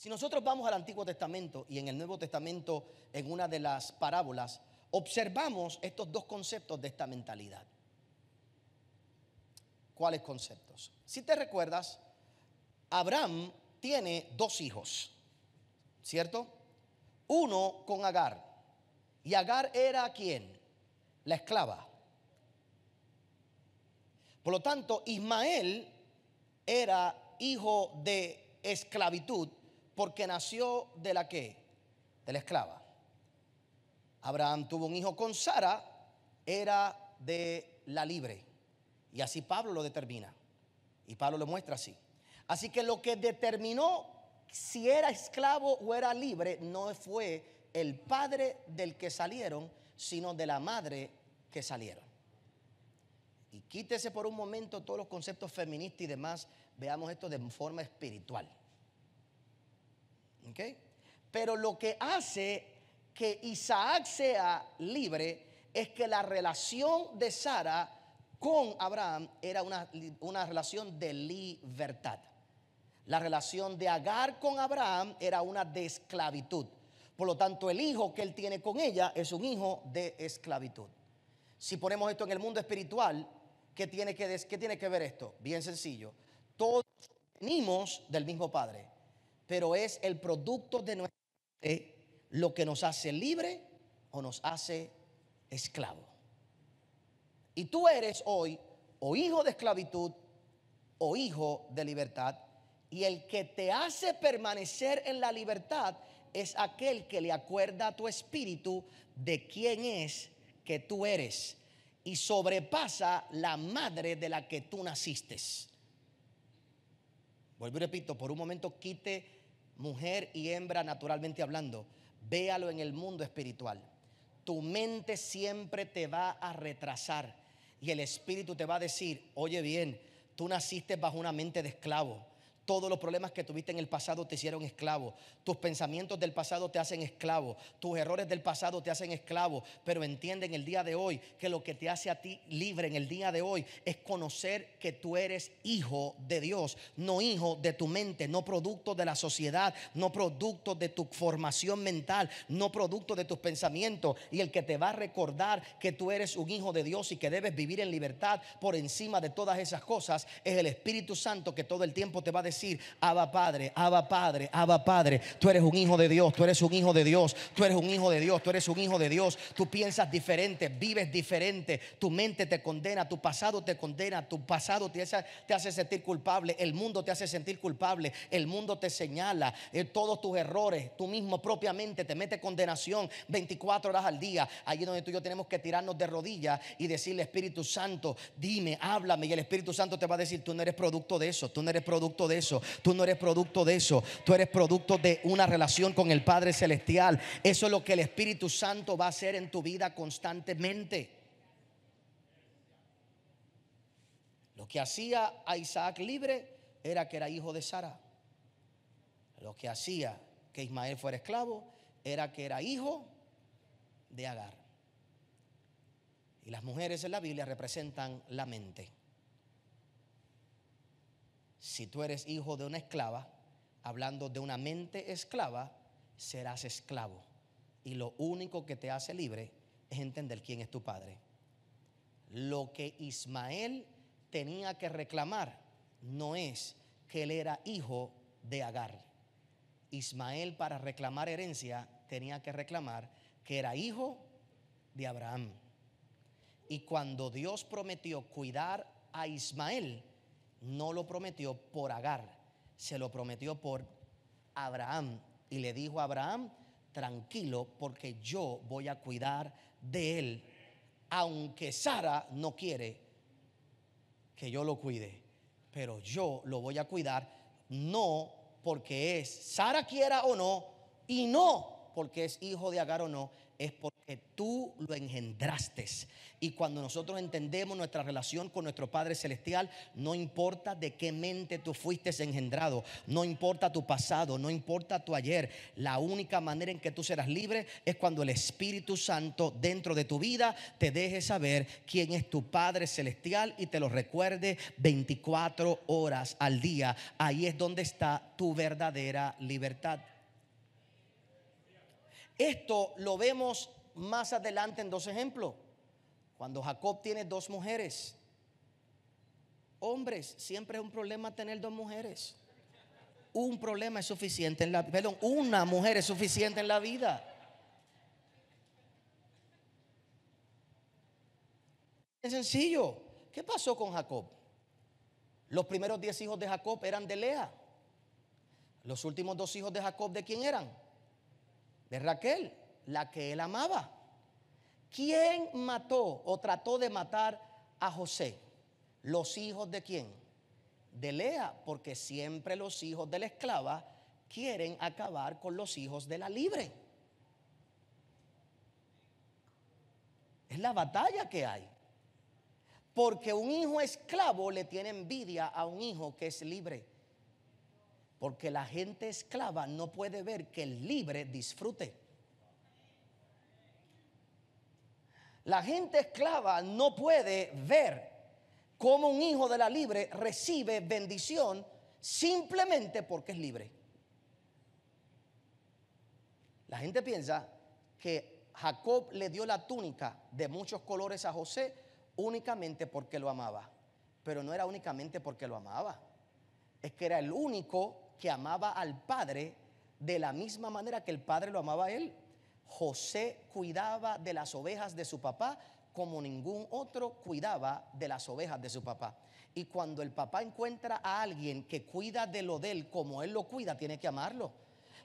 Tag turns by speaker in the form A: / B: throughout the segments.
A: Si nosotros vamos al Antiguo Testamento y en el Nuevo Testamento, en una de las parábolas, observamos estos dos conceptos de esta mentalidad. ¿Cuáles conceptos? Si te recuerdas, Abraham tiene dos hijos, ¿cierto? Uno con Agar. ¿Y Agar era quién? La esclava. Por lo tanto, Ismael era hijo de esclavitud porque nació de la que? De la esclava. Abraham tuvo un hijo con Sara, era de la libre. Y así Pablo lo determina. Y Pablo lo muestra así. Así que lo que determinó si era esclavo o era libre no fue el padre del que salieron, sino de la madre que salieron. Y quítese por un momento todos los conceptos feministas y demás, veamos esto de forma espiritual. Pero lo que hace que Isaac sea libre es que la relación de Sara con Abraham era una, relación de libertad. La relación de Agar con Abraham era una de esclavitud. Por lo tanto, el hijo que él tiene con ella es un hijo de esclavitud. Si ponemos esto en el mundo espiritual, tiene que, qué tiene que ver esto? Bien sencillo. Todos venimos del mismo Padre pero es el producto de nuestra lo que nos hace libre o nos hace esclavo. Y tú eres hoy o hijo de esclavitud o hijo de libertad. Y el que te hace permanecer en la libertad es aquel que le acuerda a tu espíritu de quién es que tú eres. Y sobrepasa la madre de la que tú naciste. Vuelvo y repito, por un momento quite mujer y hembra naturalmente hablando, véalo en el mundo espiritual. Tu mente siempre te va a retrasar y el espíritu te va a decir, oye bien, tú naciste bajo una mente de esclavo todos los problemas que tuviste en el pasado te hicieron esclavo. Tus pensamientos del pasado te hacen esclavo. Tus errores del pasado te hacen esclavo. Pero entiende en el día de hoy que lo que te hace a ti libre en el día de hoy es conocer que tú eres hijo de Dios, no hijo de tu mente, no producto de la sociedad, no producto de tu formación mental, no producto de tus pensamientos. Y el que te va a recordar que tú eres un hijo de Dios y que debes vivir en libertad por encima de todas esas cosas es el Espíritu Santo que todo el tiempo te va a decir decir, Abba Padre, Abba Padre, Abba Padre, tú eres un hijo de Dios, tú eres un hijo de Dios, tú eres un hijo de Dios, tú eres un hijo de Dios, tú piensas diferente, vives diferente, tu mente te condena, tu pasado te condena, tu pasado te hace, te hace sentir culpable, el mundo te hace sentir culpable, el mundo te señala eh, todos tus errores, tú mismo propiamente te mete condenación 24 horas al día, allí donde tú y yo tenemos que tirarnos de rodillas y decirle Espíritu Santo, dime, háblame y el Espíritu Santo te va a decir, tú no eres producto de eso, tú no eres producto de eso. Tú no eres producto de eso. Tú eres producto de una relación con el Padre Celestial. Eso es lo que el Espíritu Santo va a hacer en tu vida constantemente. Lo que hacía a Isaac libre era que era hijo de Sara. Lo que hacía que Ismael fuera esclavo era que era hijo de Agar. Y las mujeres en la Biblia representan la mente si tú eres hijo de una esclava, hablando de una mente esclava, serás esclavo. Y lo único que te hace libre es entender quién es tu padre. Lo que Ismael tenía que reclamar no es que él era hijo de Agar. Ismael para reclamar herencia tenía que reclamar que era hijo de Abraham. Y cuando Dios prometió cuidar a Ismael, no lo prometió por Agar, se lo prometió por Abraham. Y le dijo a Abraham, tranquilo, porque yo voy a cuidar de él, aunque Sara no quiere que yo lo cuide, pero yo lo voy a cuidar, no porque es Sara quiera o no, y no porque es hijo de Agar o no, es porque tú lo engendraste. Y cuando nosotros entendemos nuestra relación con nuestro Padre Celestial, no importa de qué mente tú fuiste engendrado, no importa tu pasado, no importa tu ayer, la única manera en que tú serás libre es cuando el Espíritu Santo dentro de tu vida te deje saber quién es tu Padre Celestial y te lo recuerde 24 horas al día. Ahí es donde está tu verdadera libertad. Esto lo vemos más adelante en dos ejemplos. Cuando Jacob tiene dos mujeres. Hombres, siempre es un problema tener dos mujeres. Un problema es suficiente en la perdón, una mujer es suficiente en la vida. Es sencillo. ¿Qué pasó con Jacob? Los primeros diez hijos de Jacob eran de Lea. Los últimos dos hijos de Jacob, ¿de quién eran? de Raquel, la que él amaba. ¿Quién mató o trató de matar a José? ¿Los hijos de quién? De Lea, porque siempre los hijos de la esclava quieren acabar con los hijos de la libre. Es la batalla que hay. Porque un hijo esclavo le tiene envidia a un hijo que es libre. Porque la gente esclava no puede ver que el libre disfrute. La gente esclava no puede ver cómo un hijo de la libre recibe bendición simplemente porque es libre. La gente piensa que Jacob le dio la túnica de muchos colores a José únicamente porque lo amaba. Pero no era únicamente porque lo amaba. Es que era el único que amaba al Padre de la misma manera que el Padre lo amaba a él. José cuidaba de las ovejas de su papá como ningún otro cuidaba de las ovejas de su papá. Y cuando el papá encuentra a alguien que cuida de lo de él como él lo cuida, tiene que amarlo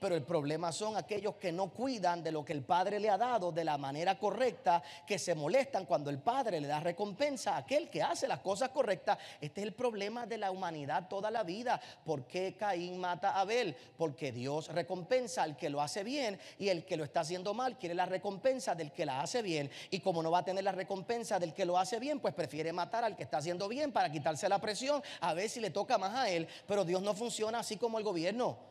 A: pero el problema son aquellos que no cuidan de lo que el Padre le ha dado de la manera correcta, que se molestan cuando el Padre le da recompensa a aquel que hace las cosas correctas. Este es el problema de la humanidad toda la vida. ¿Por qué Caín mata a Abel? Porque Dios recompensa al que lo hace bien y el que lo está haciendo mal quiere la recompensa del que la hace bien. Y como no va a tener la recompensa del que lo hace bien, pues prefiere matar al que está haciendo bien para quitarse la presión a ver si le toca más a él. Pero Dios no funciona así como el gobierno.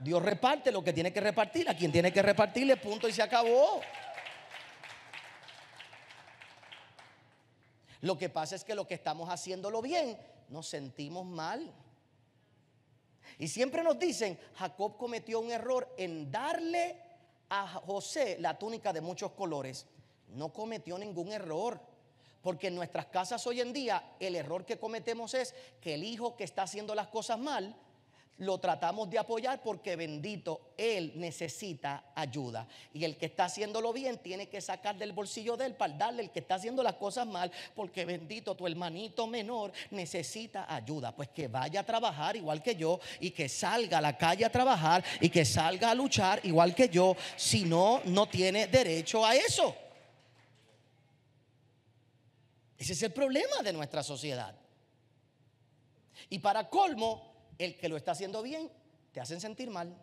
A: Dios reparte lo que tiene que repartir, a quien tiene que repartirle, punto y se acabó. Lo que pasa es que lo que estamos haciéndolo bien, nos sentimos mal. Y siempre nos dicen, Jacob cometió un error en darle a José la túnica de muchos colores. No cometió ningún error. Porque en nuestras casas hoy en día el error que cometemos es que el hijo que está haciendo las cosas mal lo tratamos de apoyar porque bendito, él necesita ayuda. Y el que está haciéndolo bien tiene que sacar del bolsillo de él para darle el que está haciendo las cosas mal, porque bendito, tu hermanito menor necesita ayuda. Pues que vaya a trabajar igual que yo y que salga a la calle a trabajar y que salga a luchar igual que yo, si no, no tiene derecho a eso. Ese es el problema de nuestra sociedad. Y para colmo, el que lo está haciendo bien, te hacen sentir mal.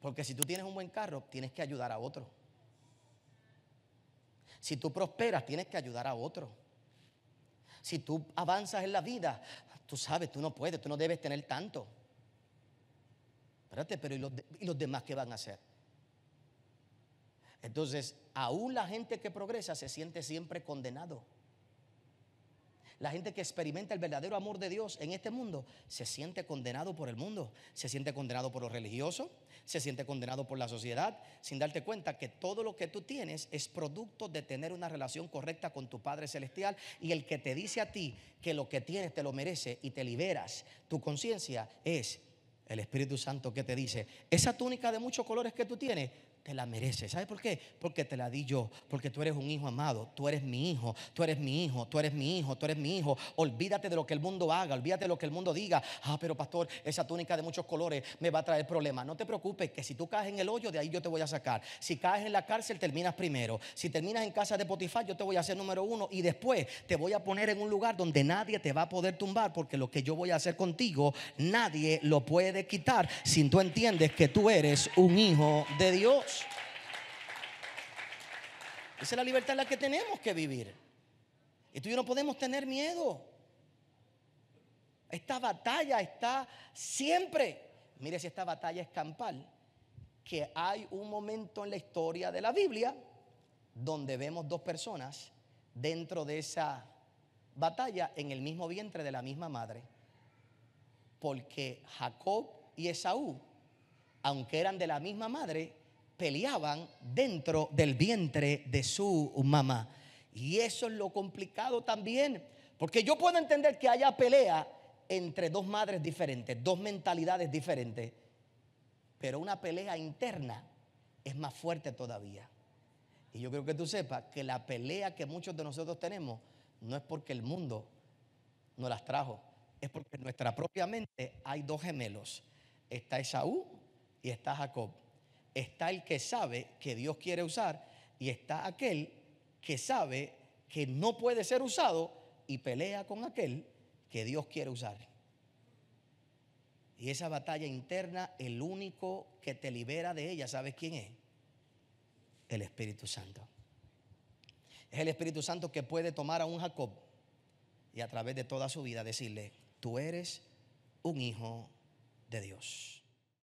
A: Porque si tú tienes un buen carro, tienes que ayudar a otro. Si tú prosperas, tienes que ayudar a otro. Si tú avanzas en la vida, tú sabes, tú no puedes, tú no debes tener tanto. Espérate, pero ¿y los, demás qué van a hacer? Entonces, aún la gente que progresa se siente siempre condenado. La gente que experimenta el verdadero amor de Dios en este mundo se siente condenado por el mundo, se siente condenado por lo religioso, se siente condenado por la sociedad, sin darte cuenta que todo lo que tú tienes es producto de tener una relación correcta con tu Padre Celestial y el que te dice a ti que lo que tienes te lo merece y te liberas, tu conciencia es el Espíritu Santo que te dice, esa túnica de muchos colores que tú tienes, te la mereces. ¿Sabes por qué? Porque te la di yo, porque tú eres un hijo amado, tú eres mi hijo, tú eres mi hijo, tú eres mi hijo, tú eres mi hijo. Olvídate de lo que el mundo haga, olvídate de lo que el mundo diga. Ah, pero pastor, esa túnica de muchos colores me va a traer problemas. No te preocupes, que si tú caes en el hoyo, de ahí yo te voy a sacar. Si caes en la cárcel, terminas primero. Si terminas en casa de Potifar, yo te voy a hacer número uno y después te voy a poner en un lugar donde nadie te va a poder tumbar, porque lo que yo voy a hacer contigo, nadie lo puede quitar si tú entiendes que tú eres un hijo de Dios. Esa es la libertad en la que tenemos que vivir. Y tú y yo no podemos tener miedo. Esta batalla está siempre. Mire si esta batalla es campal, que hay un momento en la historia de la Biblia donde vemos dos personas dentro de esa batalla en el mismo vientre de la misma madre. Porque Jacob y Esaú, aunque eran de la misma madre, peleaban dentro del vientre de su mamá. Y eso es lo complicado también, porque yo puedo entender que haya pelea entre dos madres diferentes, dos mentalidades diferentes, pero una pelea interna es más fuerte todavía. Y yo creo que tú sepas que la pelea que muchos de nosotros tenemos no es porque el mundo nos las trajo, es porque en nuestra propia mente hay dos gemelos. Está Esaú y está Jacob está el que sabe que Dios quiere usar y está aquel que sabe que no puede ser usado y pelea con aquel que Dios quiere usar. Y esa batalla interna, el único que te libera de ella, ¿sabes quién es? El Espíritu Santo. Es el Espíritu Santo que puede tomar a un Jacob y a través de toda su vida decirle, tú eres un hijo de Dios.